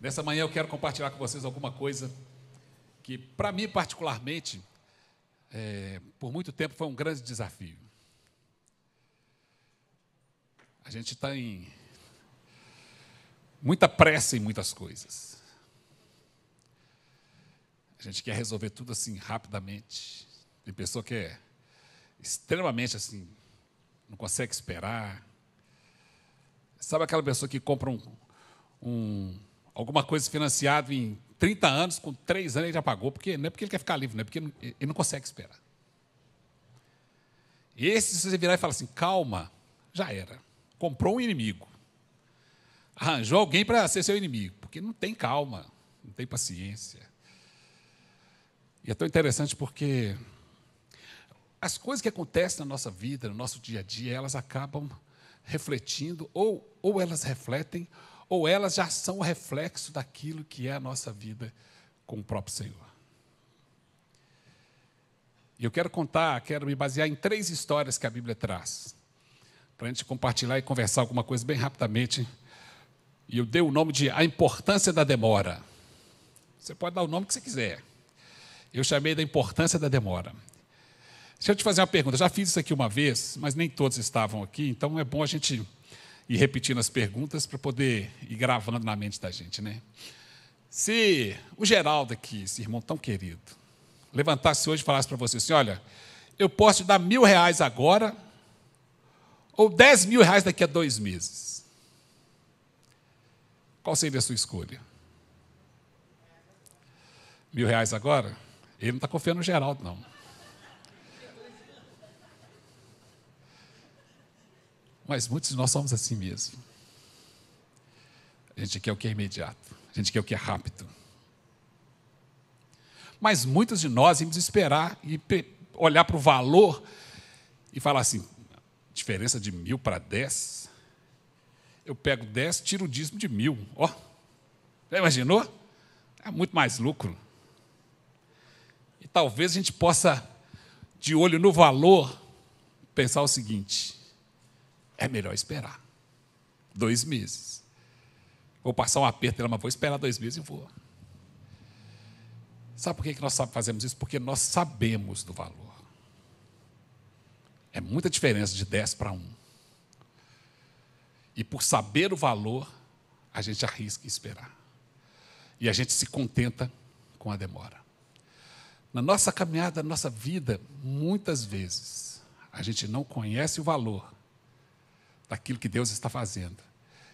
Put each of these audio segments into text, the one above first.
Nessa manhã eu quero compartilhar com vocês alguma coisa que, para mim particularmente, é, por muito tempo foi um grande desafio. A gente está em muita pressa em muitas coisas. A gente quer resolver tudo assim rapidamente. Tem pessoa que é extremamente assim, não consegue esperar. Sabe aquela pessoa que compra um, um alguma coisa financiada em 30 anos, com 3 anos ele já pagou, porque não é porque ele quer ficar livre, não é porque ele não consegue esperar. E esse, se você virar e falar assim, calma, já era. Comprou um inimigo. Arranjou alguém para ser seu inimigo, porque não tem calma, não tem paciência. E é tão interessante porque as coisas que acontecem na nossa vida, no nosso dia a dia, elas acabam refletindo, ou, ou elas refletem, ou elas já são o reflexo daquilo que é a nossa vida com o próprio Senhor. E eu quero contar, quero me basear em três histórias que a Bíblia traz, para a gente compartilhar e conversar alguma coisa bem rapidamente. E eu dei o nome de A Importância da Demora. Você pode dar o nome que você quiser. Eu chamei da Importância da Demora. Deixa eu te fazer uma pergunta. já fiz isso aqui uma vez, mas nem todos estavam aqui, então é bom a gente e repetindo as perguntas para poder ir gravando na mente da gente, né? Se o Geraldo aqui, esse irmão tão querido, levantasse hoje e falasse para você assim: olha, eu posso te dar mil reais agora ou dez mil reais daqui a dois meses. Qual seria a sua escolha? Mil reais agora? Ele não está confiando no Geraldo, não. Mas muitos de nós somos assim mesmo. A gente quer o que é imediato, a gente quer o que é rápido. Mas muitos de nós vamos esperar e olhar para o valor e falar assim: diferença de mil para dez, eu pego dez, tiro o dízimo de mil. Ó, já imaginou? É muito mais lucro. E talvez a gente possa, de olho no valor, pensar o seguinte: é melhor esperar. Dois meses. Vou passar um aperto dela, mas vou esperar dois meses e vou. Sabe por que nós fazemos isso? Porque nós sabemos do valor. É muita diferença de 10 para 1. E por saber o valor, a gente arrisca esperar. E a gente se contenta com a demora. Na nossa caminhada, na nossa vida, muitas vezes, a gente não conhece o valor daquilo que Deus está fazendo.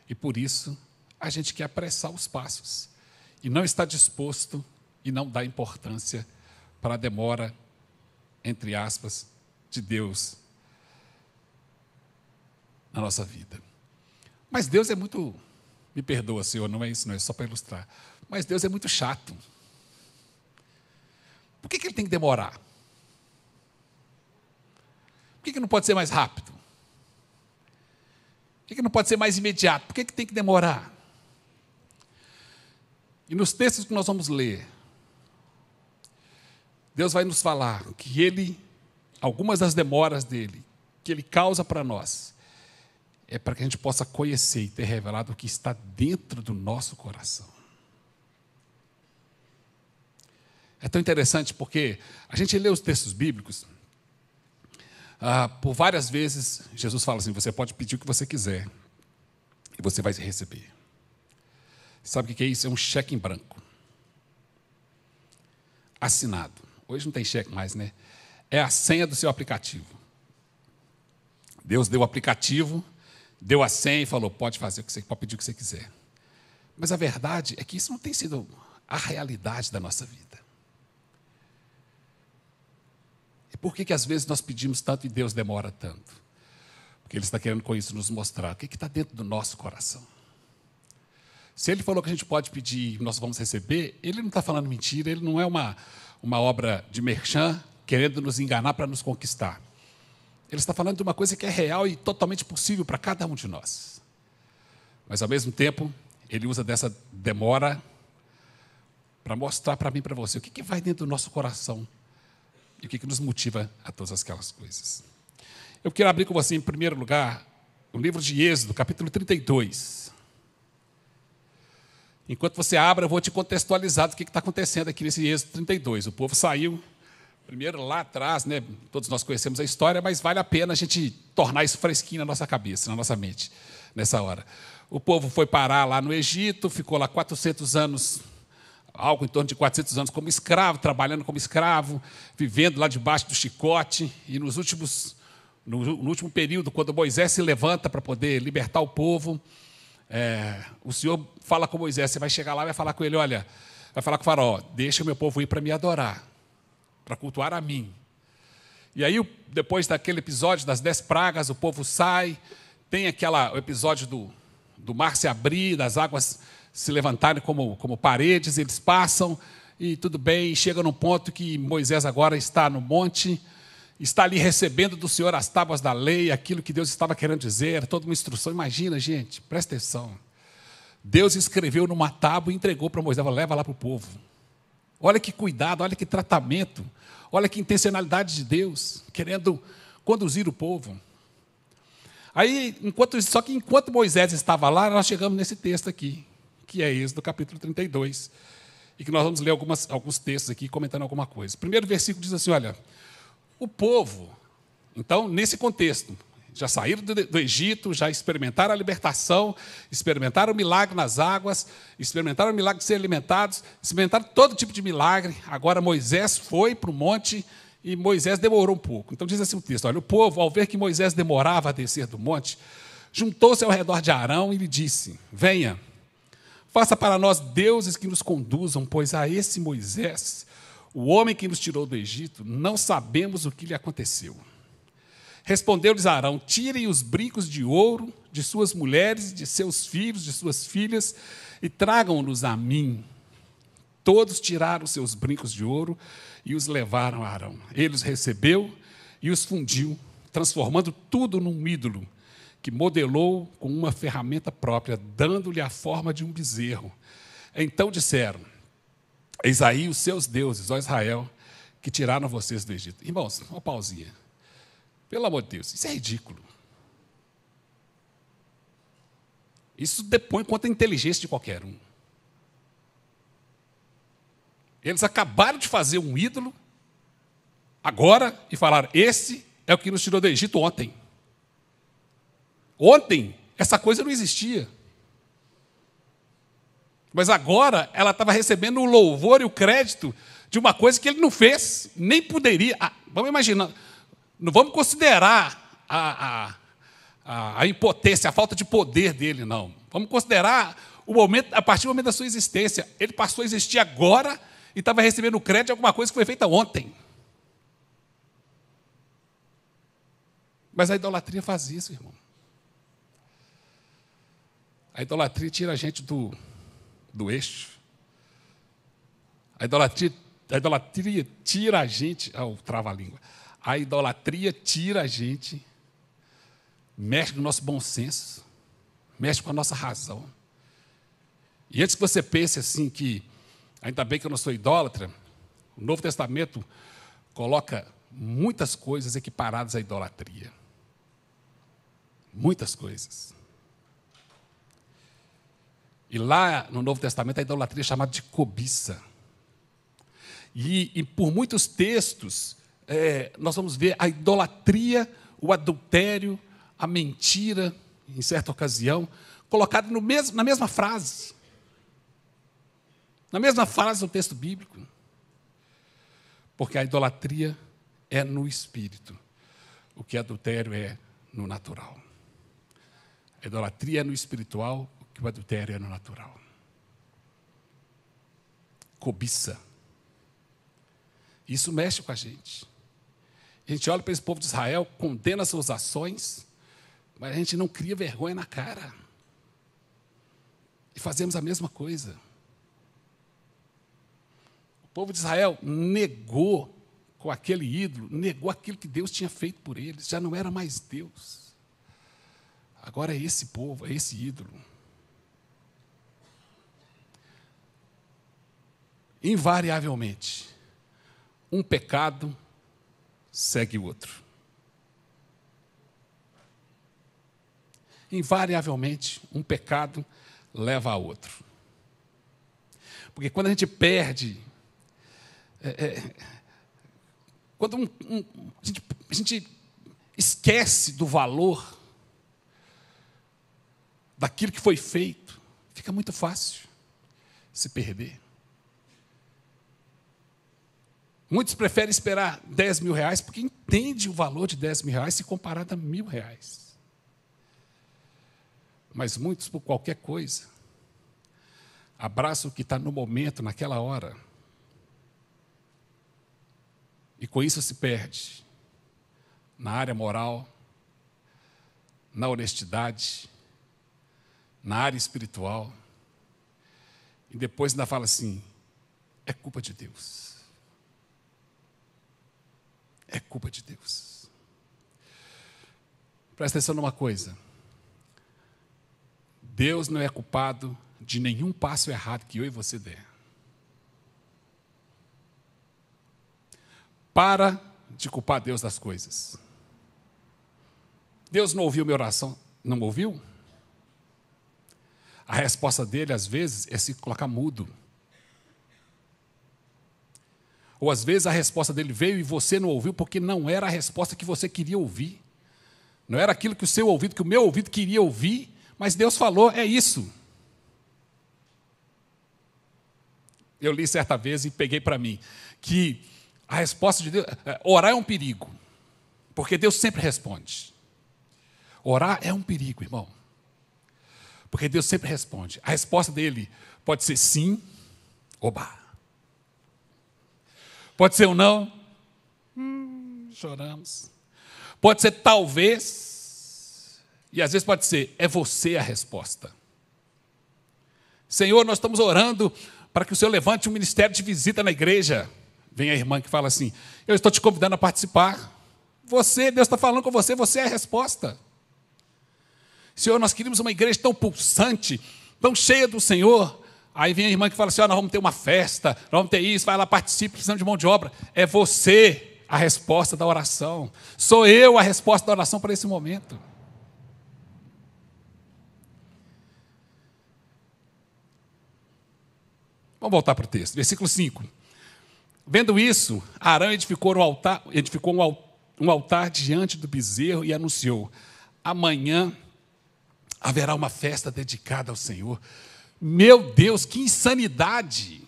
E por isso, a gente quer apressar os passos e não está disposto e não dá importância para a demora, entre aspas, de Deus na nossa vida. Mas Deus é muito. Me perdoa, Senhor, não é isso, não é só para ilustrar. Mas Deus é muito chato. Por que, que ele tem que demorar? Por que, que não pode ser mais rápido? Por que não pode ser mais imediato? Por que tem que demorar? E nos textos que nós vamos ler, Deus vai nos falar que Ele, algumas das demoras dele, que Ele causa para nós, é para que a gente possa conhecer e ter revelado o que está dentro do nosso coração. É tão interessante porque a gente lê os textos bíblicos ah, por várias vezes, Jesus fala assim: você pode pedir o que você quiser e você vai receber. Sabe o que é isso? É um cheque em branco. Assinado. Hoje não tem cheque mais, né? É a senha do seu aplicativo. Deus deu o aplicativo, deu a senha e falou: pode fazer o que você pode pedir o que você quiser. Mas a verdade é que isso não tem sido a realidade da nossa vida. E por que, que às vezes nós pedimos tanto e Deus demora tanto? Porque Ele está querendo com isso nos mostrar o que está dentro do nosso coração. Se Ele falou que a gente pode pedir e nós vamos receber, Ele não está falando mentira, Ele não é uma, uma obra de merchan querendo nos enganar para nos conquistar. Ele está falando de uma coisa que é real e totalmente possível para cada um de nós. Mas, ao mesmo tempo, ele usa dessa demora para mostrar para mim e para você o que, que vai dentro do nosso coração e o que, nos motiva a todas aquelas coisas. Eu quero abrir com você, em primeiro lugar, o livro de Êxodo, capítulo 32. Enquanto você abre, eu vou te contextualizar do que está acontecendo aqui nesse Êxodo 32. O povo saiu, primeiro lá atrás, né? todos nós conhecemos a história, mas vale a pena a gente tornar isso fresquinho na nossa cabeça, na nossa mente, nessa hora. O povo foi parar lá no Egito, ficou lá 400 anos algo em torno de 400 anos como escravo, trabalhando como escravo, vivendo lá debaixo do chicote. E nos últimos, no, no último período, quando Moisés se levanta para poder libertar o povo, é, o Senhor fala com Moisés, você vai chegar lá e vai falar com ele, olha, vai falar com o faraó, deixa o meu povo ir para me adorar, para cultuar a mim. E aí, depois daquele episódio das dez pragas, o povo sai, tem aquela, o episódio do, do mar se abrir, das águas se levantarem como, como paredes, eles passam e tudo bem, chega num ponto que Moisés agora está no monte, está ali recebendo do Senhor as tábuas da lei, aquilo que Deus estava querendo dizer, toda uma instrução. Imagina, gente, presta atenção. Deus escreveu numa tábua e entregou para Moisés, leva lá para o povo. Olha que cuidado, olha que tratamento, olha que intencionalidade de Deus, querendo conduzir o povo. Aí, enquanto só que enquanto Moisés estava lá, nós chegamos nesse texto aqui, que é Êxodo capítulo 32, e que nós vamos ler algumas, alguns textos aqui comentando alguma coisa. primeiro versículo diz assim: olha, o povo, então, nesse contexto, já saíram do, do Egito, já experimentaram a libertação, experimentaram o milagre nas águas, experimentaram o milagre de ser alimentados, experimentaram todo tipo de milagre. Agora Moisés foi para o monte e Moisés demorou um pouco. Então diz assim o texto: olha, o povo, ao ver que Moisés demorava a descer do monte, juntou-se ao redor de Arão e lhe disse: Venha, Faça para nós deuses que nos conduzam, pois a esse Moisés, o homem que nos tirou do Egito, não sabemos o que lhe aconteceu. Respondeu-lhes Arão: Tirem os brincos de ouro de suas mulheres, de seus filhos, de suas filhas, e tragam-nos a mim. Todos tiraram seus brincos de ouro e os levaram a Arão. Ele os recebeu e os fundiu, transformando tudo num ídolo que modelou com uma ferramenta própria, dando-lhe a forma de um bezerro. Então disseram: Eis aí os seus deuses, ó Israel, que tiraram vocês do Egito. Irmãos, uma pausinha. Pelo amor de Deus, isso é ridículo. Isso depõe contra a inteligência de qualquer um. Eles acabaram de fazer um ídolo agora e falaram: esse é o que nos tirou do Egito ontem. Ontem, essa coisa não existia. Mas agora ela estava recebendo o louvor e o crédito de uma coisa que ele não fez, nem poderia. Ah, vamos imaginar, não vamos considerar a, a, a, a impotência, a falta de poder dele, não. Vamos considerar o momento, a partir do momento da sua existência. Ele passou a existir agora e estava recebendo crédito de alguma coisa que foi feita ontem. Mas a idolatria faz isso, irmão. A idolatria tira a gente do, do eixo. A idolatria, a idolatria tira a gente. Ah, oh, trava a língua. A idolatria tira a gente, mexe no nosso bom senso, mexe com a nossa razão. E antes que você pense assim que, ainda bem que eu não sou idólatra, o Novo Testamento coloca muitas coisas equiparadas à idolatria. Muitas coisas. E lá no Novo Testamento a idolatria é chamada de cobiça. E, e por muitos textos é, nós vamos ver a idolatria, o adultério, a mentira, em certa ocasião, colocado no mesmo, na mesma frase. Na mesma frase do texto bíblico. Porque a idolatria é no espírito, o que é adultério é no natural. A idolatria é no espiritual que o adultério é no natural. Cobiça. Isso mexe com a gente. A gente olha para esse povo de Israel, condena suas ações, mas a gente não cria vergonha na cara. E fazemos a mesma coisa. O povo de Israel negou com aquele ídolo, negou aquilo que Deus tinha feito por eles, já não era mais Deus. Agora é esse povo, é esse ídolo. invariavelmente, um pecado segue o outro. Invariavelmente, um pecado leva a outro. Porque quando a gente perde, é, é, quando um, um, a, gente, a gente esquece do valor daquilo que foi feito, fica muito fácil se perder. Muitos preferem esperar 10 mil reais porque entende o valor de 10 mil reais se comparado a mil reais. Mas muitos, por qualquer coisa, abraçam o que está no momento, naquela hora. E com isso se perde na área moral, na honestidade, na área espiritual. E depois ainda fala assim: é culpa de Deus é culpa de Deus. Presta atenção numa coisa. Deus não é culpado de nenhum passo errado que eu e você der. Para de culpar Deus das coisas. Deus não ouviu minha oração, não ouviu? A resposta dele, às vezes, é se colocar mudo. Ou às vezes a resposta dele veio e você não ouviu porque não era a resposta que você queria ouvir. Não era aquilo que o seu ouvido, que o meu ouvido queria ouvir, mas Deus falou, é isso. Eu li certa vez e peguei para mim que a resposta de Deus, é, é, orar é um perigo, porque Deus sempre responde. Orar é um perigo, irmão. Porque Deus sempre responde. A resposta dele pode ser sim ou Pode ser um não. Hum, choramos. Pode ser talvez. E às vezes pode ser, é você a resposta. Senhor, nós estamos orando para que o Senhor levante um ministério de visita na igreja. Vem a irmã que fala assim: Eu estou te convidando a participar. Você, Deus está falando com você, você é a resposta. Senhor, nós queremos uma igreja tão pulsante, tão cheia do Senhor, Aí vem a irmã que fala assim: oh, nós vamos ter uma festa, nós vamos ter isso, vai lá, participe, precisamos de mão de obra. É você a resposta da oração. Sou eu a resposta da oração para esse momento. Vamos voltar para o texto, versículo 5. Vendo isso, Arão edificou um altar, edificou um altar diante do bezerro e anunciou: amanhã haverá uma festa dedicada ao Senhor. Meu Deus, que insanidade!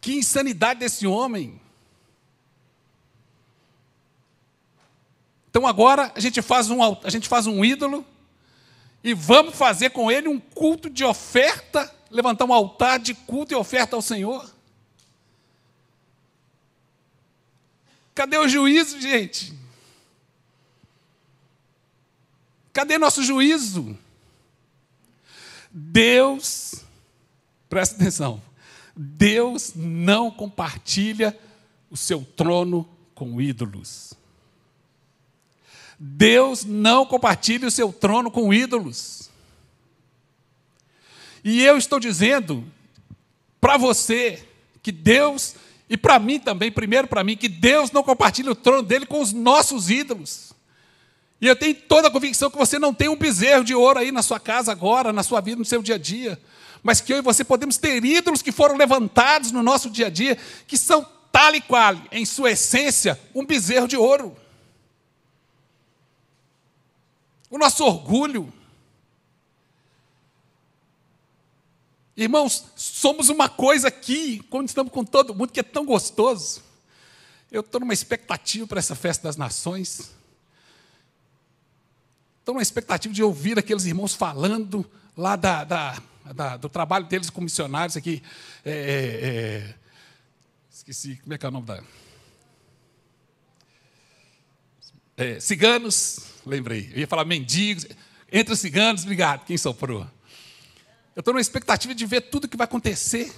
Que insanidade desse homem! Então agora a gente faz um, a gente faz um ídolo e vamos fazer com ele um culto de oferta, levantar um altar de culto e oferta ao Senhor. Cadê o juízo, gente? Cadê nosso juízo? Deus, presta atenção, Deus não compartilha o seu trono com ídolos. Deus não compartilha o seu trono com ídolos. E eu estou dizendo para você que Deus, e para mim também, primeiro para mim, que Deus não compartilha o trono dele com os nossos ídolos. E eu tenho toda a convicção que você não tem um bezerro de ouro aí na sua casa agora, na sua vida, no seu dia a dia. Mas que eu e você podemos ter ídolos que foram levantados no nosso dia a dia, que são tal e qual, em sua essência, um bezerro de ouro. O nosso orgulho. Irmãos, somos uma coisa aqui, quando estamos com todo mundo, que é tão gostoso. Eu estou numa expectativa para essa festa das nações. Estou na expectativa de ouvir aqueles irmãos falando lá da, da, da do trabalho deles com missionários aqui. É, é, é, esqueci, como é que é o nome da. É, ciganos, lembrei. Eu ia falar mendigos. Entre os ciganos, obrigado, quem soprou. Eu estou na expectativa de ver tudo o que vai acontecer.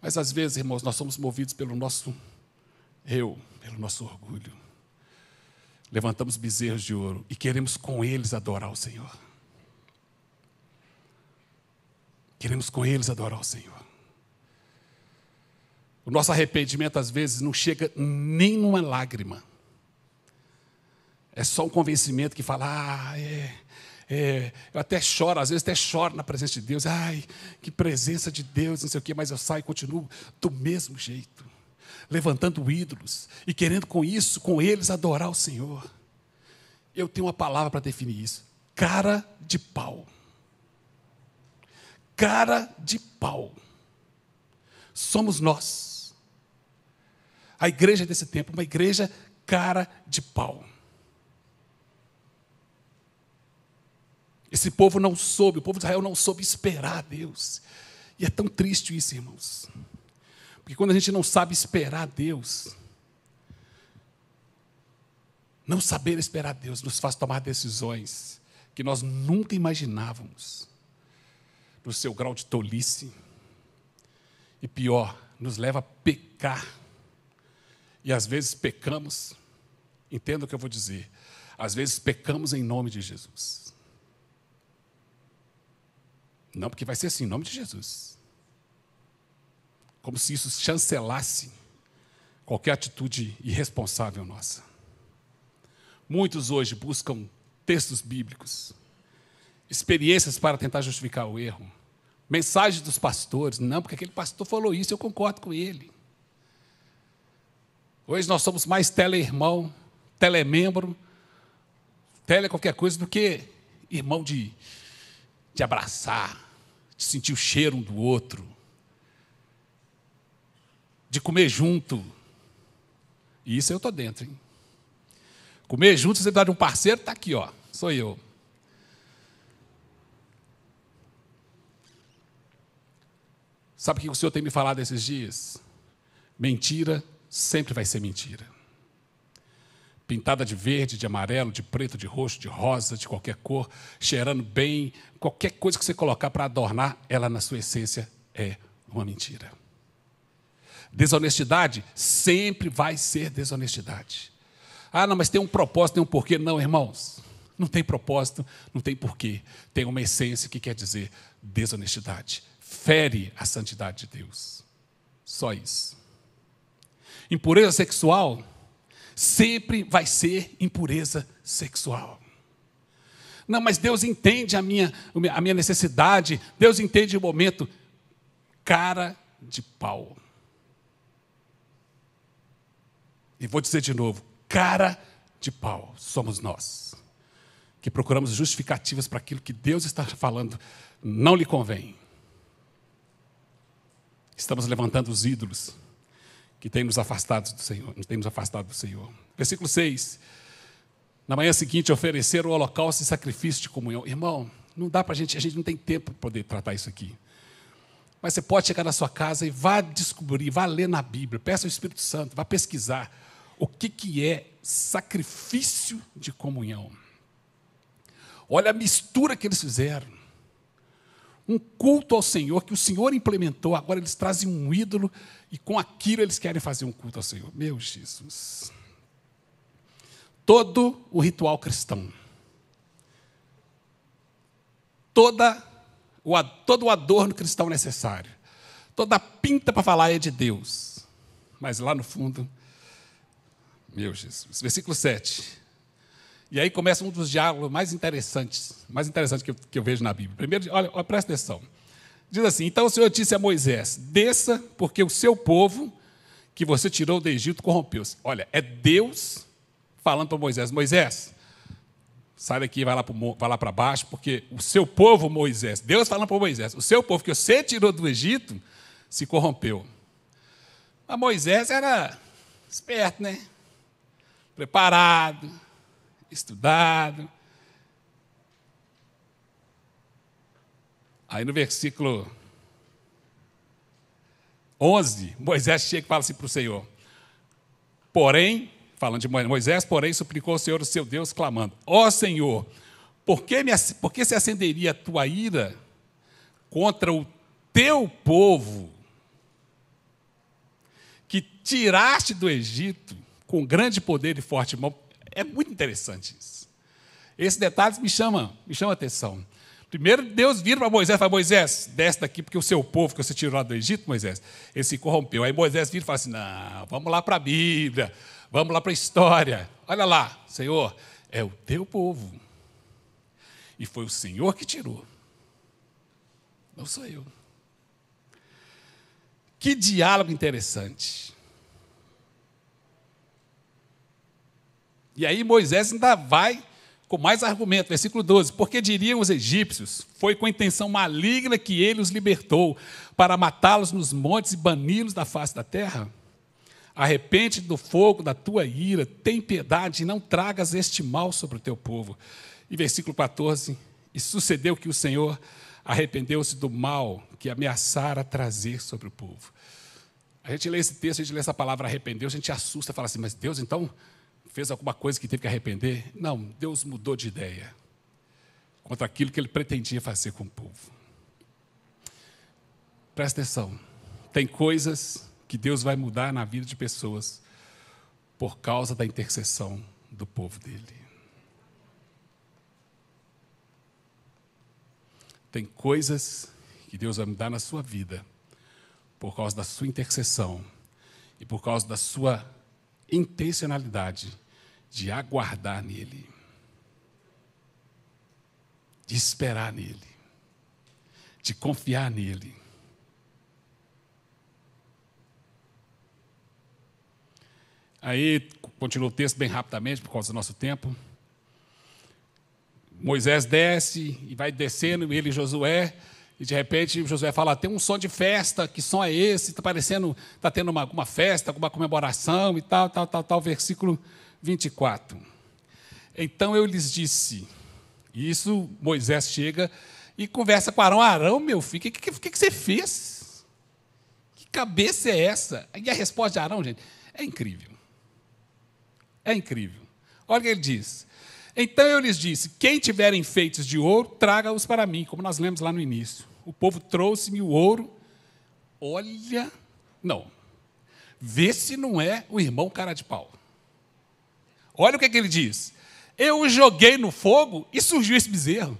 Mas às vezes, irmãos, nós somos movidos pelo nosso eu, pelo nosso orgulho levantamos bezerros de ouro e queremos com eles adorar o Senhor. Queremos com eles adorar o Senhor. O nosso arrependimento às vezes não chega nem numa lágrima. É só um convencimento que fala, ah, é, é, eu até choro, às vezes até choro na presença de Deus. Ai, que presença de Deus, não sei o quê, mas eu saio e continuo do mesmo jeito levantando ídolos e querendo com isso, com eles, adorar o Senhor. Eu tenho uma palavra para definir isso: cara de pau. Cara de pau. Somos nós. A igreja desse tempo, uma igreja cara de pau. Esse povo não soube, o povo de Israel não soube esperar a Deus. E é tão triste isso, irmãos. Porque quando a gente não sabe esperar Deus, não saber esperar Deus nos faz tomar decisões que nós nunca imaginávamos, no seu grau de tolice. E pior, nos leva a pecar. E às vezes pecamos, entenda o que eu vou dizer, às vezes pecamos em nome de Jesus. Não, porque vai ser assim, em nome de Jesus como se isso chancelasse qualquer atitude irresponsável nossa. Muitos hoje buscam textos bíblicos, experiências para tentar justificar o erro, mensagens dos pastores, não, porque aquele pastor falou isso, eu concordo com ele. Hoje nós somos mais teleirmão, telemembro, tele é qualquer coisa do que irmão de, de abraçar, de sentir o cheiro um do outro, de comer junto. E isso eu estou dentro, hein? Comer junto, se você precisar de um parceiro, está aqui, ó. Sou eu. Sabe o que o Senhor tem me falado esses dias? Mentira sempre vai ser mentira. Pintada de verde, de amarelo, de preto, de roxo, de rosa, de qualquer cor, cheirando bem, qualquer coisa que você colocar para adornar, ela na sua essência é uma mentira. Desonestidade sempre vai ser desonestidade. Ah, não, mas tem um propósito, tem um porquê. Não, irmãos, não tem propósito, não tem porquê. Tem uma essência que quer dizer desonestidade. Fere a santidade de Deus. Só isso. Impureza sexual sempre vai ser impureza sexual. Não, mas Deus entende a minha, a minha necessidade, Deus entende o momento. Cara de pau. E vou dizer de novo: cara de pau somos nós, que procuramos justificativas para aquilo que Deus está falando não lhe convém. Estamos levantando os ídolos que têm nos afastado do Senhor, tem afastado do Senhor. Versículo 6. Na manhã seguinte ofereceram o holocausto e sacrifício de comunhão. Irmão, não dá para a gente, a gente não tem tempo para poder tratar isso aqui. Mas você pode chegar na sua casa e vá descobrir, vá ler na Bíblia, peça ao Espírito Santo, vá pesquisar o que, que é sacrifício de comunhão. Olha a mistura que eles fizeram. Um culto ao Senhor que o Senhor implementou, agora eles trazem um ídolo e com aquilo eles querem fazer um culto ao Senhor. Meu Jesus. Todo o ritual cristão, toda o, todo o adorno cristão necessário, toda a pinta para falar é de Deus, mas lá no fundo meu Jesus. Versículo 7. E aí começa um dos diálogos mais interessantes, mais interessantes que eu, que eu vejo na Bíblia. Primeiro, olha, olha, presta atenção. Diz assim: Então o Senhor disse a Moisés: Desça, porque o seu povo que você tirou do Egito corrompeu-se. Olha, é Deus falando para Moisés: Moisés, sai daqui, vai lá para baixo, porque o seu povo, Moisés, Deus falando para Moisés: O seu povo que você tirou do Egito se corrompeu. Mas Moisés era esperto, né? preparado, estudado. Aí no versículo 11, Moisés chega e fala assim para o Senhor: Porém, falando de Moisés, porém suplicou ao Senhor, o seu Deus, clamando: Ó oh, Senhor, por que, me, por que se acenderia a tua ira contra o teu povo que tiraste do Egito com grande poder e forte mão. É muito interessante isso. Esse detalhe me chama, me chama atenção. Primeiro, Deus vira para Moisés e fala: Moisés, desce daqui, porque o seu povo que você tirou lá do Egito, Moisés, ele se corrompeu. Aí Moisés vira e fala assim: Não, vamos lá para a Bíblia, vamos lá para a história. Olha lá, Senhor, é o teu povo. E foi o Senhor que tirou. Não sou eu. Que diálogo interessante. E aí Moisés ainda vai com mais argumento, versículo 12: Porque diriam os egípcios: Foi com intenção maligna que ele os libertou, para matá-los nos montes e bani-los da face da terra? Arrepente do fogo da tua ira, tem piedade e não tragas este mal sobre o teu povo. E versículo 14: E sucedeu que o Senhor arrependeu-se do mal que ameaçara trazer sobre o povo. A gente lê esse texto, a gente lê essa palavra arrependeu, a gente assusta, fala assim, mas Deus então fez alguma coisa que teve que arrepender. Não, Deus mudou de ideia quanto àquilo que ele pretendia fazer com o povo. Presta atenção. Tem coisas que Deus vai mudar na vida de pessoas por causa da intercessão do povo dele. Tem coisas que Deus vai mudar na sua vida por causa da sua intercessão e por causa da sua intencionalidade de aguardar nele, de esperar nele, de confiar nele. Aí, continua o texto bem rapidamente, por causa do nosso tempo. Moisés desce e vai descendo, ele e Josué, e de repente Josué fala: tem um som de festa, que som é esse? Está parecendo, está tendo uma, uma festa, alguma comemoração e tal, tal, tal, tal, versículo 24. Então eu lhes disse, e isso Moisés chega e conversa com Arão, Arão, meu filho, o que, que, que, que você fez? Que cabeça é essa? E a resposta de Arão, gente, é incrível. É incrível. Olha o que ele diz. Então eu lhes disse: quem tiver enfeites de ouro, traga-os para mim, como nós lemos lá no início. O povo trouxe-me o ouro. Olha, não. Vê se não é o irmão cara de pau. Olha o que, é que ele diz. Eu o joguei no fogo e surgiu esse bezerro.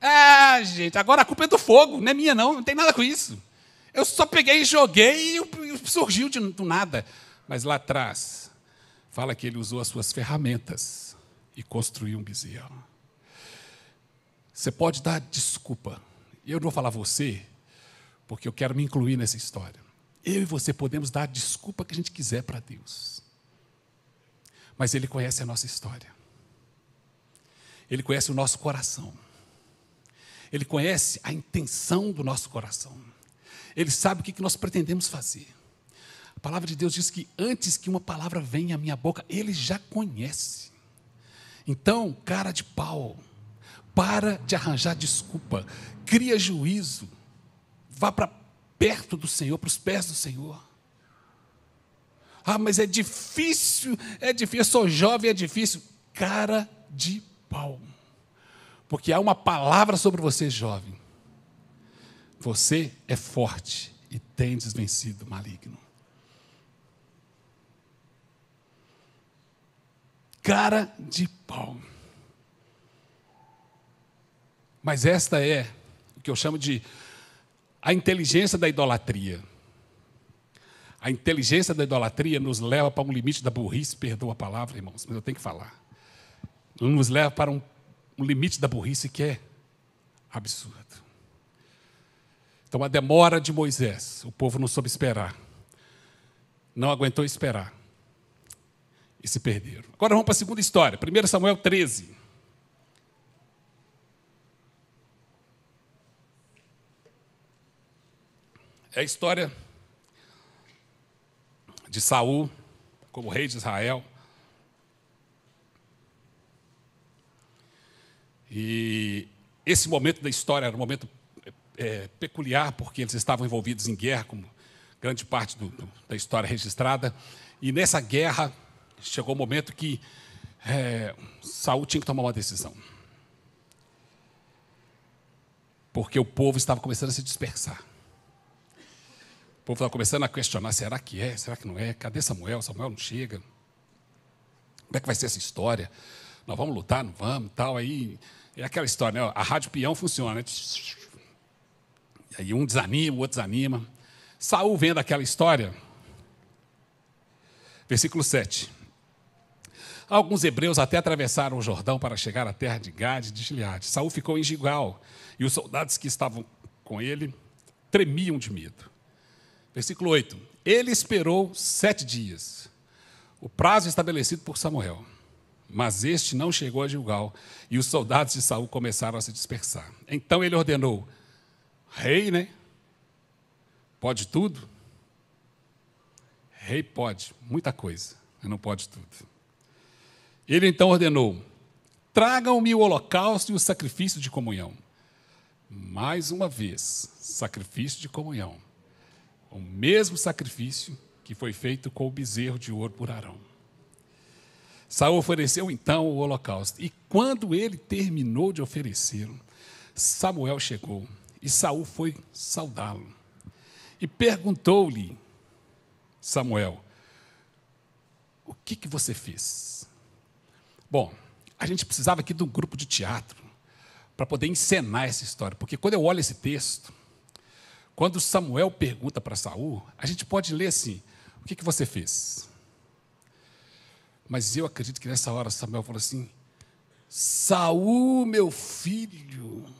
Ah, gente, agora a culpa é do fogo, não é minha, não, não tem nada com isso. Eu só peguei e joguei e surgiu de, do nada. Mas lá atrás, fala que ele usou as suas ferramentas e construiu um bezerro. Você pode dar desculpa. Eu não vou falar você, porque eu quero me incluir nessa história. Eu e você podemos dar a desculpa que a gente quiser para Deus. Mas Ele conhece a nossa história. Ele conhece o nosso coração. Ele conhece a intenção do nosso coração. Ele sabe o que nós pretendemos fazer. A palavra de Deus diz que antes que uma palavra venha à minha boca, Ele já conhece. Então, cara de pau, para de arranjar desculpa, cria juízo, vá para perto do Senhor, para os pés do Senhor. Ah, mas é difícil, é difícil, eu sou jovem, é difícil. Cara de pau. Porque há uma palavra sobre você, jovem. Você é forte e tem desvencido o maligno. Cara de pau. Mas esta é o que eu chamo de a inteligência da idolatria. A inteligência da idolatria nos leva para um limite da burrice, perdoa a palavra, irmãos, mas eu tenho que falar. Nos leva para um, um limite da burrice que é absurdo. Então, a demora de Moisés, o povo não soube esperar, não aguentou esperar e se perderam. Agora vamos para a segunda história, 1 Samuel 13. É a história de Saul como rei de Israel. E esse momento da história era um momento é, peculiar, porque eles estavam envolvidos em guerra, como grande parte do, do, da história registrada. E nessa guerra chegou o um momento que é, Saul tinha que tomar uma decisão. Porque o povo estava começando a se dispersar povo estava começando a questionar: será que é? Será que não é? Cadê Samuel? Samuel não chega. Como é que vai ser essa história? Nós vamos lutar? Não vamos? Tal. Aí é aquela história: né? a rádio peão funciona. Né? Aí um desanima, o outro desanima. Saul vendo aquela história. Versículo 7. Alguns hebreus até atravessaram o Jordão para chegar à terra de Gade e de Gileade. Saul ficou em Gigal, e os soldados que estavam com ele tremiam de medo. Versículo 8. Ele esperou sete dias, o prazo estabelecido por Samuel. Mas este não chegou a Gilgal, e os soldados de Saul começaram a se dispersar. Então ele ordenou: Rei, né? Pode tudo? Rei pode, muita coisa, mas não pode tudo. Ele então ordenou: Tragam-me o holocausto e o sacrifício de comunhão. Mais uma vez, sacrifício de comunhão o mesmo sacrifício que foi feito com o bezerro de ouro por Arão. Saul ofereceu então o holocausto, e quando ele terminou de oferecê-lo, Samuel chegou, e Saul foi saudá-lo. E perguntou-lhe Samuel: "O que que você fez?" Bom, a gente precisava aqui de um grupo de teatro para poder encenar essa história, porque quando eu olho esse texto, quando Samuel pergunta para Saul, a gente pode ler assim: o que, que você fez? Mas eu acredito que nessa hora Samuel falou assim: Saul, meu filho, o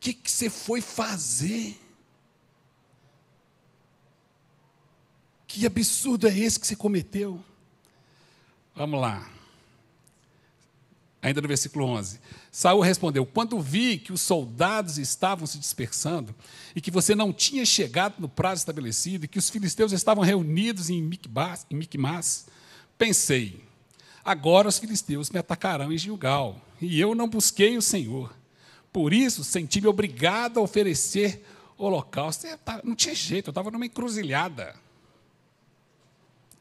que, que você foi fazer? Que absurdo é esse que você cometeu? Vamos lá ainda no versículo 11. Saul respondeu: Quando vi que os soldados estavam se dispersando e que você não tinha chegado no prazo estabelecido e que os filisteus estavam reunidos em Micmas, pensei: agora os filisteus me atacarão em Gilgal, e eu não busquei o Senhor. Por isso, senti-me obrigado a oferecer holocausto. Não tinha jeito, eu estava numa encruzilhada.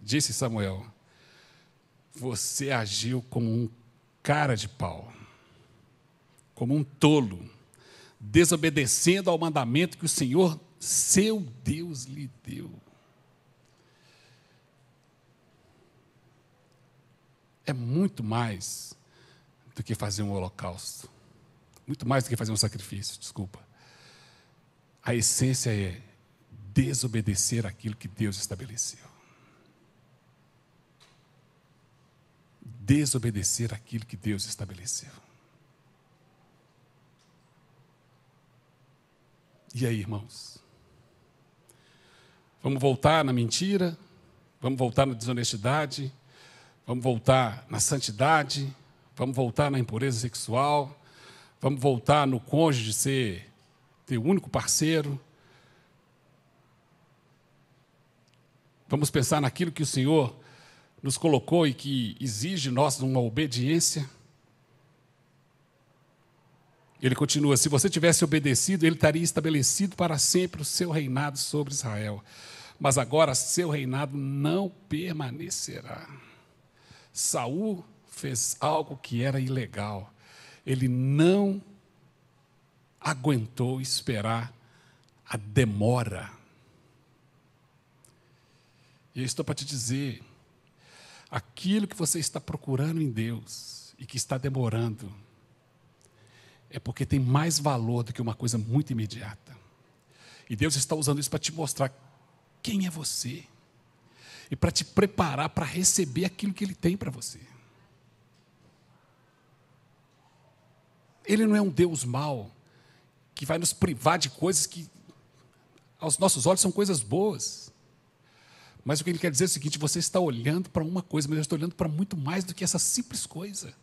Disse Samuel: Você agiu como um cara de pau, como um tolo, desobedecendo ao mandamento que o Senhor, seu Deus, lhe deu. É muito mais do que fazer um holocausto. Muito mais do que fazer um sacrifício, desculpa. A essência é desobedecer aquilo que Deus estabeleceu. desobedecer aquilo que Deus estabeleceu. E aí, irmãos? Vamos voltar na mentira? Vamos voltar na desonestidade? Vamos voltar na santidade? Vamos voltar na impureza sexual? Vamos voltar no cônjuge ser teu único parceiro? Vamos pensar naquilo que o Senhor nos colocou e que exige nós uma obediência. Ele continua: se você tivesse obedecido, ele estaria estabelecido para sempre o seu reinado sobre Israel. Mas agora seu reinado não permanecerá. Saul fez algo que era ilegal. Ele não aguentou esperar a demora. E eu estou para te dizer Aquilo que você está procurando em Deus e que está demorando é porque tem mais valor do que uma coisa muito imediata. E Deus está usando isso para te mostrar quem é você e para te preparar para receber aquilo que Ele tem para você. Ele não é um Deus mau que vai nos privar de coisas que, aos nossos olhos, são coisas boas. Mas o que ele quer dizer é o seguinte: você está olhando para uma coisa, mas eu estou olhando para muito mais do que essa simples coisa.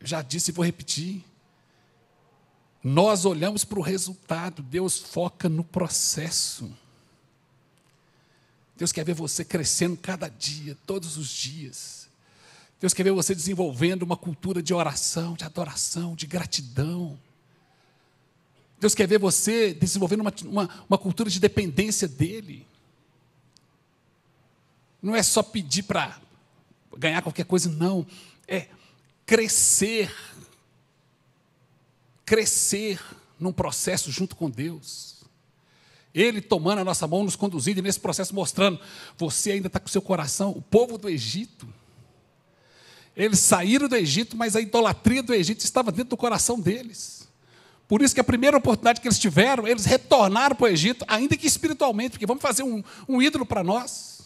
Já disse e vou repetir. Nós olhamos para o resultado, Deus foca no processo. Deus quer ver você crescendo cada dia, todos os dias. Deus quer ver você desenvolvendo uma cultura de oração, de adoração, de gratidão. Deus quer ver você desenvolvendo uma, uma, uma cultura de dependência dEle. Não é só pedir para ganhar qualquer coisa, não. É crescer. Crescer num processo junto com Deus. Ele tomando a nossa mão, nos conduzindo e nesse processo mostrando: você ainda está com o seu coração, o povo do Egito. Eles saíram do Egito, mas a idolatria do Egito estava dentro do coração deles. Por isso que a primeira oportunidade que eles tiveram, eles retornaram para o Egito, ainda que espiritualmente, porque vamos fazer um, um ídolo para nós.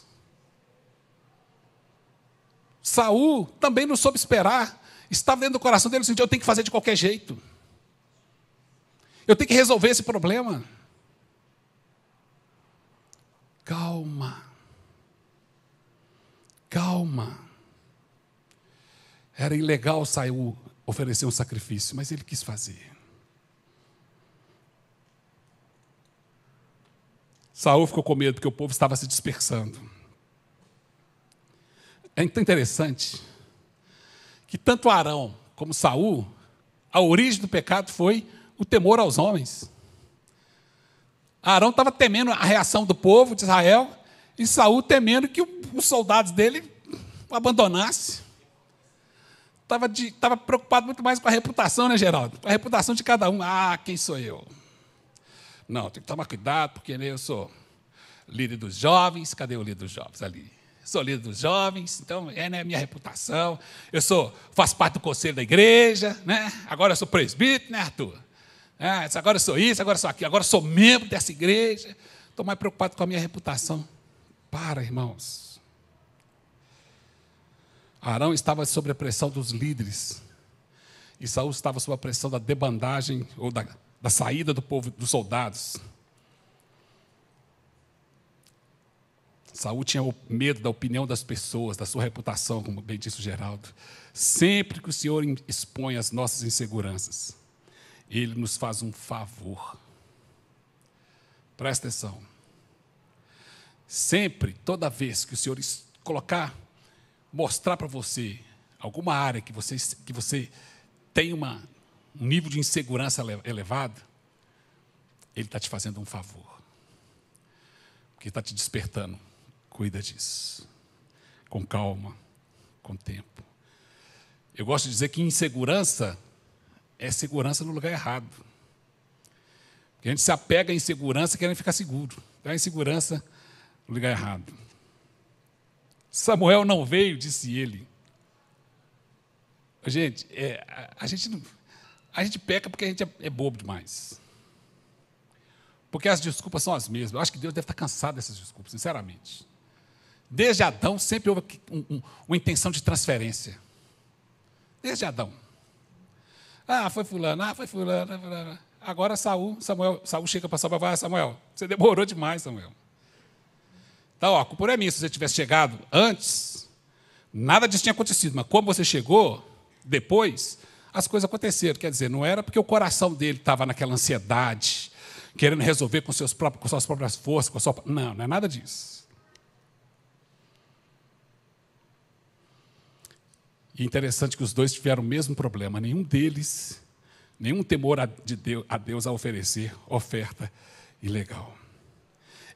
Saul também não soube esperar. Estava dentro do coração dele, sentiu, eu tenho que fazer de qualquer jeito. Eu tenho que resolver esse problema. Calma. Calma. Era ilegal Saul oferecer um sacrifício, mas ele quis fazer. Saul ficou com medo porque o povo estava se dispersando. É interessante que tanto Arão como Saul, a origem do pecado foi o temor aos homens. Arão estava temendo a reação do povo de Israel e Saul temendo que os soldados dele o abandonasse. Estava, de, estava preocupado muito mais com a reputação, né, Geraldo? Com a reputação de cada um. Ah, quem sou eu? Não, tem que tomar cuidado, porque né, eu sou líder dos jovens. Cadê o líder dos jovens? Ali sou líder dos jovens, então é né, minha reputação. Eu sou, faço parte do conselho da igreja, né? Agora eu sou presbítero, né, Arthur? É, agora eu sou isso, agora eu sou aquilo, agora eu sou membro dessa igreja. Estou mais preocupado com a minha reputação. Para, irmãos. Arão estava sob a pressão dos líderes. E Saul estava sob a pressão da debandagem ou da, da saída do povo, dos soldados. Saul tinha o medo da opinião das pessoas, da sua reputação, como bem disse o Geraldo. Sempre que o Senhor expõe as nossas inseguranças, Ele nos faz um favor. Presta atenção. Sempre, toda vez que o Senhor colocar, mostrar para você alguma área que você, que você tem uma, um nível de insegurança elevado, Ele está te fazendo um favor. Porque está te despertando cuida disso. Com calma, com tempo. Eu gosto de dizer que insegurança é segurança no lugar errado. Porque a gente se apega à insegurança querendo ficar seguro. Então, é insegurança no lugar errado. Samuel não veio, disse ele. Gente, é, a, a, gente não, a gente peca porque a gente é, é bobo demais. Porque as desculpas são as mesmas. Eu acho que Deus deve estar cansado dessas desculpas, sinceramente. Desde Adão sempre houve um, um, uma intenção de transferência. Desde Adão. Ah, foi fulano, ah, foi fulano. Ah, fulano. Agora Saul, Samuel, Saul chega para salvar e fala, ah, Samuel, você demorou demais, Samuel. Então, ó, a culpa é minha se você tivesse chegado antes, nada disso tinha acontecido, mas como você chegou depois, as coisas aconteceram. Quer dizer, não era porque o coração dele estava naquela ansiedade, querendo resolver com, seus próprios, com suas próprias forças, com a sua... Não, não é nada disso. E interessante que os dois tiveram o mesmo problema. Nenhum deles, nenhum temor a, de Deus, a Deus a oferecer oferta ilegal.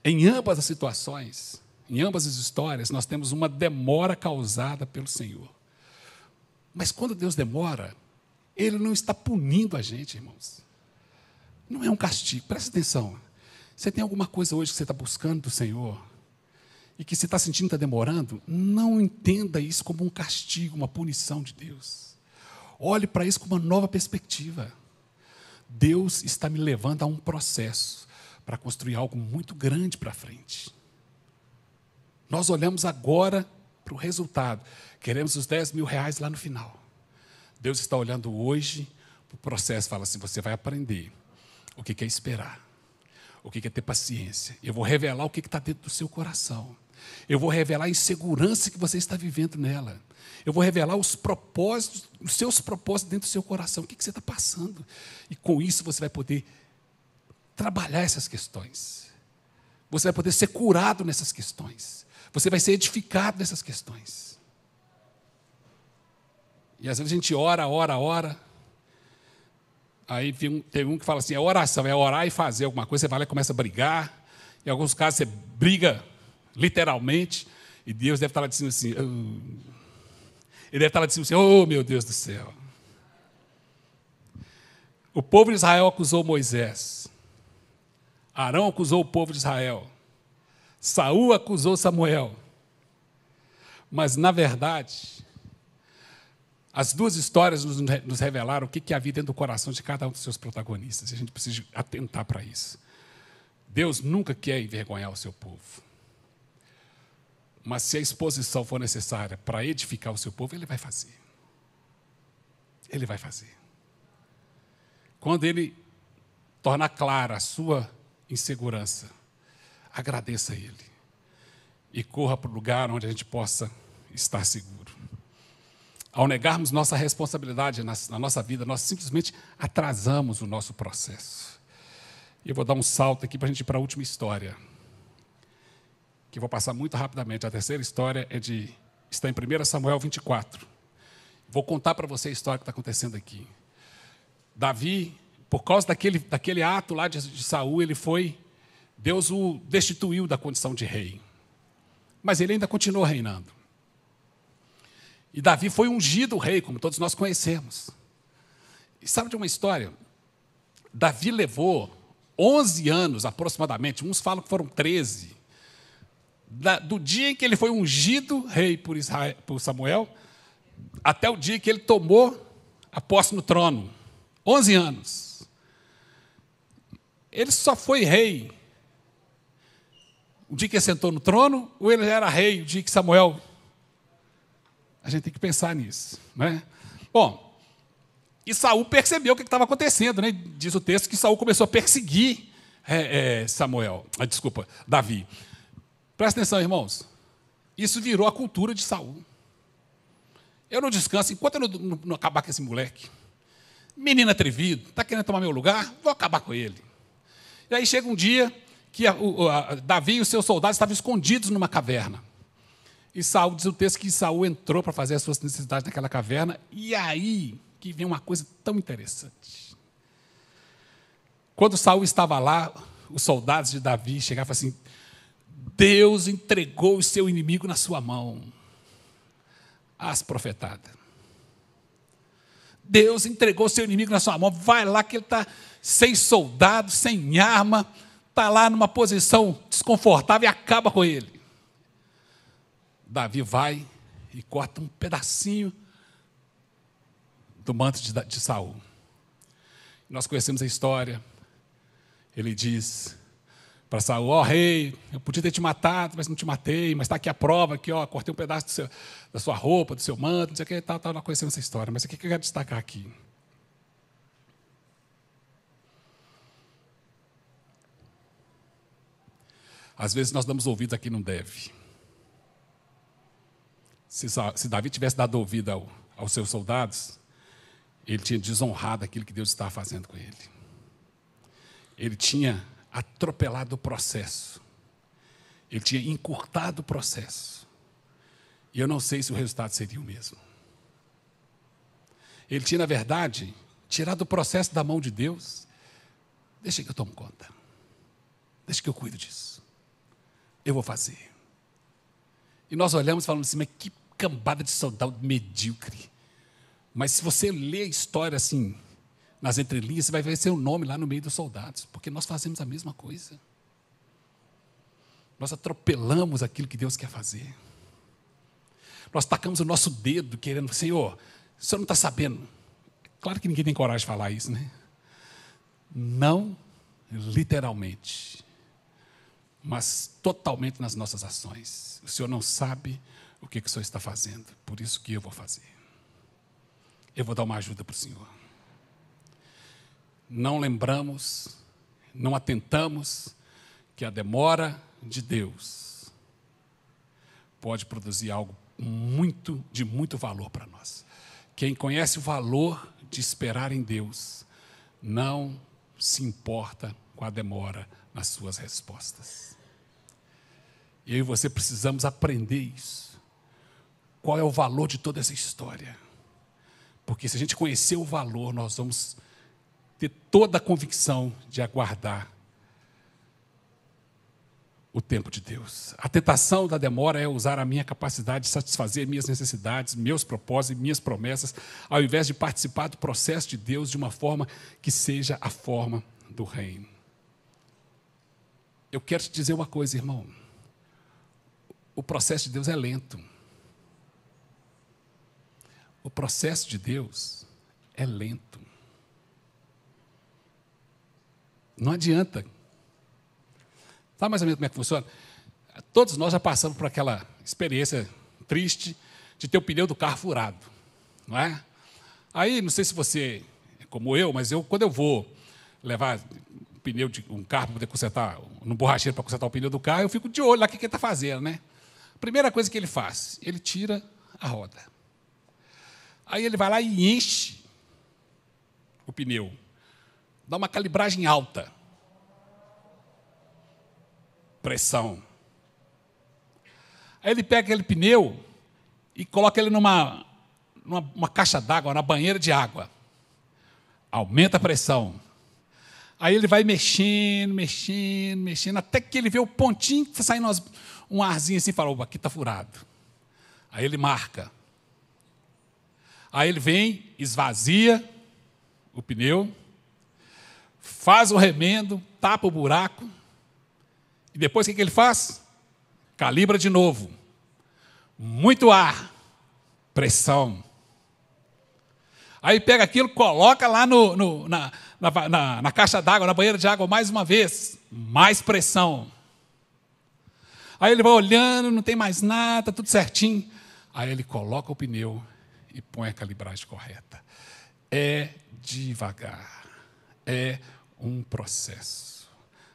Em ambas as situações, em ambas as histórias, nós temos uma demora causada pelo Senhor. Mas quando Deus demora, Ele não está punindo a gente, irmãos. Não é um castigo. Presta atenção. Você tem alguma coisa hoje que você está buscando do Senhor? e que se está sentindo está demorando, não entenda isso como um castigo, uma punição de Deus. Olhe para isso com uma nova perspectiva. Deus está me levando a um processo para construir algo muito grande para frente. Nós olhamos agora para o resultado, queremos os 10 mil reais lá no final. Deus está olhando hoje para o processo, fala assim: você vai aprender o que é esperar, o que é ter paciência. Eu vou revelar o que está dentro do seu coração eu vou revelar a insegurança que você está vivendo nela. Eu vou revelar os propósitos, os seus propósitos dentro do seu coração. O que, você está passando? E com isso você vai poder trabalhar essas questões. Você vai poder ser curado nessas questões. Você vai ser edificado nessas questões. E às vezes a gente ora, ora, ora. Aí tem um que fala assim: é oração, é orar e fazer alguma coisa. Você vai lá e começa a brigar. Em alguns casos você briga literalmente, e Deus deve estar lá dizendo assim. Oh. Ele deve estar lá dizendo assim, oh meu Deus do céu. O povo de Israel acusou Moisés. Arão acusou o povo de Israel. Saul acusou Samuel. Mas, na verdade, as duas histórias nos revelaram o que havia dentro do coração de cada um dos seus protagonistas. E a gente precisa atentar para isso. Deus nunca quer envergonhar o seu povo. Mas se a exposição for necessária para edificar o seu povo, ele vai fazer. Ele vai fazer. Quando ele tornar clara a sua insegurança, agradeça a ele e corra para o lugar onde a gente possa estar seguro. Ao negarmos nossa responsabilidade na, na nossa vida, nós simplesmente atrasamos o nosso processo. E eu vou dar um salto aqui para a gente ir para a última história que vou passar muito rapidamente. A terceira história é de está em 1 Samuel 24. Vou contar para você a história que está acontecendo aqui. Davi, por causa daquele, daquele ato lá de, de Saul, ele foi. Deus o destituiu da condição de rei. Mas ele ainda continuou reinando. E Davi foi ungido rei, como todos nós conhecemos. E sabe de uma história? Davi levou 11 anos aproximadamente, uns falam que foram 13, da, do dia em que ele foi ungido rei por, Israel, por Samuel até o dia que ele tomou a posse no trono. 11 anos. Ele só foi rei o dia que ele sentou no trono ou ele já era rei o dia que Samuel? A gente tem que pensar nisso, né? Bom, e Saul percebeu o que estava acontecendo, né? Diz o texto que Saul começou a perseguir é, é, Samuel, ah, desculpa, Davi. Presta atenção, irmãos. Isso virou a cultura de Saul. Eu não descanso enquanto eu não, não, não acabar com esse moleque. Menino atrevido, está querendo tomar meu lugar? Vou acabar com ele. E aí chega um dia que a, a Davi e os seus soldados estavam escondidos numa caverna. E Saul diz o texto que Saul entrou para fazer as suas necessidades naquela caverna. E aí que vem uma coisa tão interessante. Quando Saul estava lá, os soldados de Davi chegavam assim: Deus entregou o seu inimigo na sua mão. As profetadas. Deus entregou o seu inimigo na sua mão. Vai lá que ele está sem soldado, sem arma, está lá numa posição desconfortável e acaba com ele. Davi vai e corta um pedacinho do manto de, de Saul. Nós conhecemos a história. Ele diz: para Saul, ó oh, rei, eu podia ter te matado, mas não te matei, mas está aqui a prova, aqui, ó, cortei um pedaço seu, da sua roupa, do seu manto, não sei o que, tal, tal, nós conhecemos essa história, mas o que eu quero destacar aqui? Às vezes nós damos ouvidos a quem não deve. Se, se Davi tivesse dado ouvido ao, aos seus soldados, ele tinha desonrado aquilo que Deus estava fazendo com ele. Ele tinha atropelado o processo. Ele tinha encurtado o processo. E eu não sei se o resultado seria o mesmo. Ele tinha, na verdade, tirado o processo da mão de Deus. Deixa que eu tomo conta. Deixa que eu cuido disso. Eu vou fazer. E nós olhamos e falamos assim, mas que cambada de soldado medíocre. Mas se você lê a história assim, nas entrelinhas, você vai ver seu nome lá no meio dos soldados, porque nós fazemos a mesma coisa. Nós atropelamos aquilo que Deus quer fazer. Nós tacamos o nosso dedo querendo, Senhor, o Senhor não está sabendo. Claro que ninguém tem coragem de falar isso, né? Não literalmente, mas totalmente nas nossas ações. O Senhor não sabe o que, que o Senhor está fazendo, por isso que eu vou fazer. Eu vou dar uma ajuda para o Senhor não lembramos, não atentamos que a demora de Deus pode produzir algo muito de muito valor para nós. Quem conhece o valor de esperar em Deus não se importa com a demora nas suas respostas. Eu e você precisamos aprender isso. Qual é o valor de toda essa história? Porque se a gente conhecer o valor, nós vamos ter toda a convicção de aguardar o tempo de Deus. A tentação da demora é usar a minha capacidade de satisfazer minhas necessidades, meus propósitos e minhas promessas, ao invés de participar do processo de Deus de uma forma que seja a forma do reino. Eu quero te dizer uma coisa, irmão. O processo de Deus é lento. O processo de Deus é lento. Não adianta. Sabe mais ou menos como é que funciona? Todos nós já passamos por aquela experiência triste de ter o pneu do carro furado, não é? Aí, não sei se você é como eu, mas eu, quando eu vou levar um pneu de um carro para poder consertar, um borracheiro para consertar o pneu do carro, eu fico de olho lá o que ele está fazendo, né? Primeira coisa que ele faz, ele tira a roda. Aí ele vai lá e enche o pneu dá uma calibragem alta. Pressão. Aí ele pega aquele pneu e coloca ele numa, numa caixa d'água, na banheira de água. Aumenta a pressão. Aí ele vai mexendo, mexendo, mexendo, até que ele vê o pontinho que está saindo umas, um arzinho assim e fala: opa, aqui está furado. Aí ele marca. Aí ele vem, esvazia o pneu, faz o remendo, tapa o buraco, e depois o que, ele faz? Calibra de novo. Muito ar, pressão. Aí pega aquilo, coloca lá no, no na, na, na, na, caixa d'água, na banheira de água mais uma vez. Mais pressão. Aí ele vai olhando, não tem mais nada, tá tudo certinho. Aí ele coloca o pneu e põe a calibragem correta. É devagar. É um processo.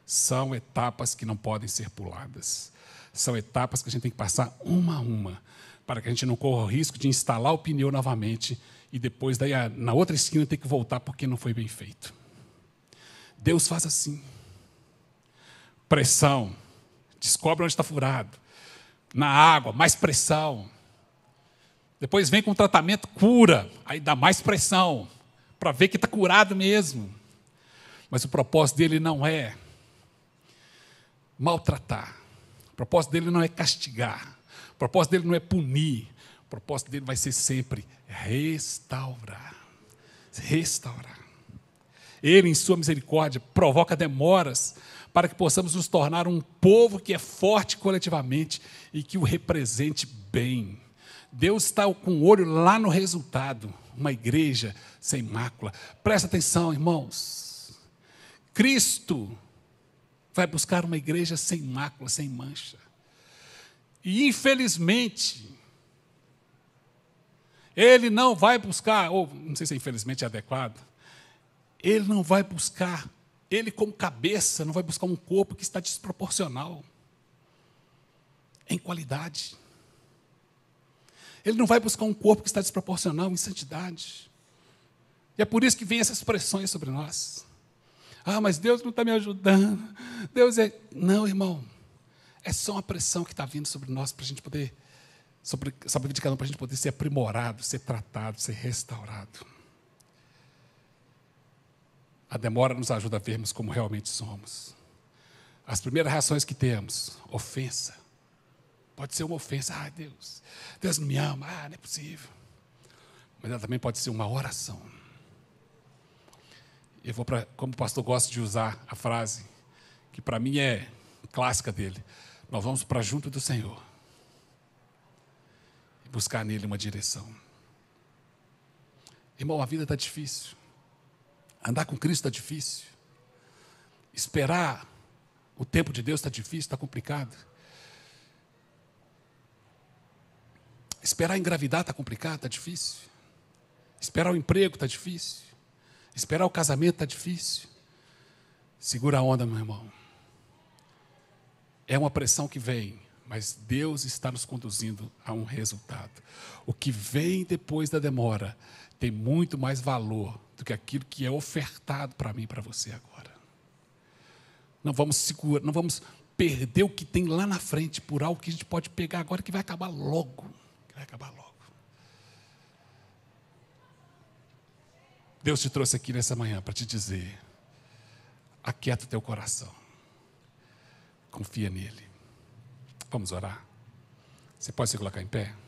São etapas que não podem ser puladas. São etapas que a gente tem que passar uma a uma, para que a gente não corra o risco de instalar o pneu novamente e depois, daí, na outra esquina, ter que voltar porque não foi bem feito. Deus faz assim. Pressão. Descobre onde está furado. Na água, mais pressão. Depois vem com tratamento, cura. Aí dá mais pressão. Para ver que está curado mesmo. Mas o propósito dele não é maltratar. O propósito dele não é castigar. O propósito dele não é punir. O propósito dele vai ser sempre restaurar. Restaurar. Ele, em sua misericórdia, provoca demoras para que possamos nos tornar um povo que é forte coletivamente e que o represente bem. Deus está com o olho lá no resultado, uma igreja sem mácula. Presta atenção, irmãos. Cristo vai buscar uma igreja sem mácula, sem mancha. E infelizmente, ele não vai buscar, ou não sei se é infelizmente é adequado, ele não vai buscar, ele como cabeça, não vai buscar um corpo que está desproporcional em qualidade. Ele não vai buscar um corpo que está desproporcional em santidade. E é por isso que vem essas pressões sobre nós. Ah, mas Deus não está me ajudando. Deus é. Não, irmão. É só uma pressão que está vindo sobre nós para a gente poder. Sobre, sobre de cada um, para a gente poder ser aprimorado, ser tratado, ser restaurado. A demora nos ajuda a vermos como realmente somos. As primeiras reações que temos, ofensa. Pode ser uma ofensa, ah, Deus, Deus não me ama, ah, não é possível. Mas ela também pode ser uma oração. Eu vou para, como o pastor gosta de usar a frase, que para mim é clássica dele: nós vamos para junto do Senhor e buscar nele uma direção. Irmão, a vida está difícil, andar com Cristo está difícil, esperar o tempo de Deus está difícil, está complicado. Esperar engravidar está complicado, está difícil. Esperar o um emprego está difícil. Esperar o casamento está difícil. Segura a onda, meu irmão. É uma pressão que vem, mas Deus está nos conduzindo a um resultado. O que vem depois da demora tem muito mais valor do que aquilo que é ofertado para mim e para você agora. Não vamos segurar, não vamos perder o que tem lá na frente por algo que a gente pode pegar agora que vai acabar logo. Que vai acabar logo. Deus te trouxe aqui nessa manhã para te dizer: aquieta teu coração, confia nele. Vamos orar? Você pode se colocar em pé?